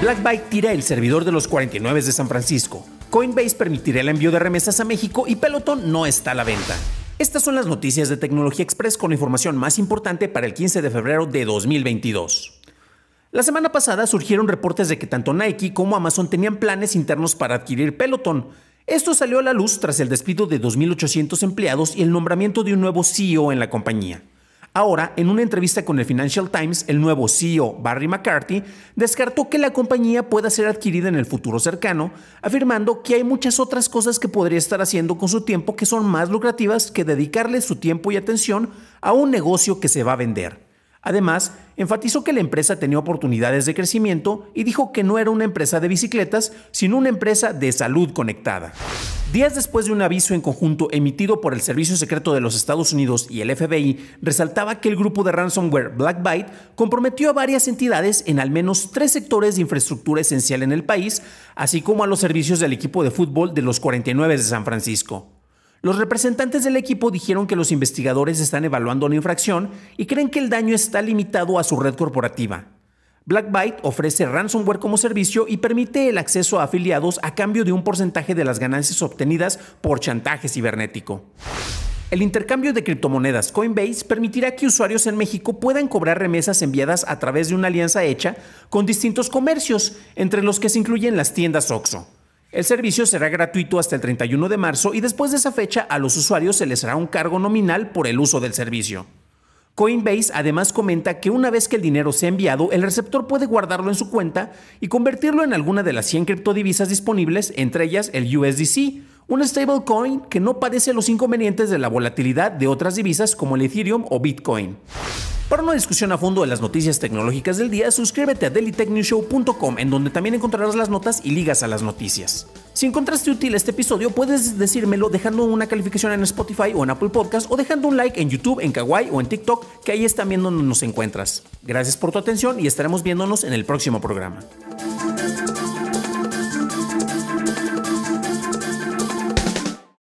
BlackBike tira el servidor de los 49 de San Francisco. Coinbase permitirá el envío de remesas a México y Peloton no está a la venta. Estas son las noticias de Tecnología Express con la información más importante para el 15 de febrero de 2022. La semana pasada surgieron reportes de que tanto Nike como Amazon tenían planes internos para adquirir Peloton. Esto salió a la luz tras el despido de 2.800 empleados y el nombramiento de un nuevo CEO en la compañía. Ahora, en una entrevista con el Financial Times, el nuevo CEO Barry McCarthy descartó que la compañía pueda ser adquirida en el futuro cercano, afirmando que hay muchas otras cosas que podría estar haciendo con su tiempo que son más lucrativas que dedicarle su tiempo y atención a un negocio que se va a vender. Además, enfatizó que la empresa tenía oportunidades de crecimiento y dijo que no era una empresa de bicicletas, sino una empresa de salud conectada. Días después de un aviso en conjunto emitido por el Servicio Secreto de los Estados Unidos y el FBI, resaltaba que el grupo de ransomware Black comprometió a varias entidades en al menos tres sectores de infraestructura esencial en el país, así como a los servicios del equipo de fútbol de los 49 de San Francisco. Los representantes del equipo dijeron que los investigadores están evaluando la infracción y creen que el daño está limitado a su red corporativa. BlackBite ofrece ransomware como servicio y permite el acceso a afiliados a cambio de un porcentaje de las ganancias obtenidas por chantaje cibernético. El intercambio de criptomonedas Coinbase permitirá que usuarios en México puedan cobrar remesas enviadas a través de una alianza hecha con distintos comercios, entre los que se incluyen las tiendas OXO. El servicio será gratuito hasta el 31 de marzo y después de esa fecha a los usuarios se les hará un cargo nominal por el uso del servicio. Coinbase además comenta que una vez que el dinero sea enviado, el receptor puede guardarlo en su cuenta y convertirlo en alguna de las 100 criptodivisas disponibles, entre ellas el USDC, un stablecoin que no padece los inconvenientes de la volatilidad de otras divisas como el Ethereum o Bitcoin. Para una discusión a fondo de las noticias tecnológicas del día, suscríbete a dailytechnewshow.com en donde también encontrarás las notas y ligas a las noticias. Si encontraste útil este episodio, puedes decírmelo dejando una calificación en Spotify o en Apple Podcast o dejando un like en YouTube, en Kawaii o en TikTok, que ahí es también donde nos encuentras. Gracias por tu atención y estaremos viéndonos en el próximo programa.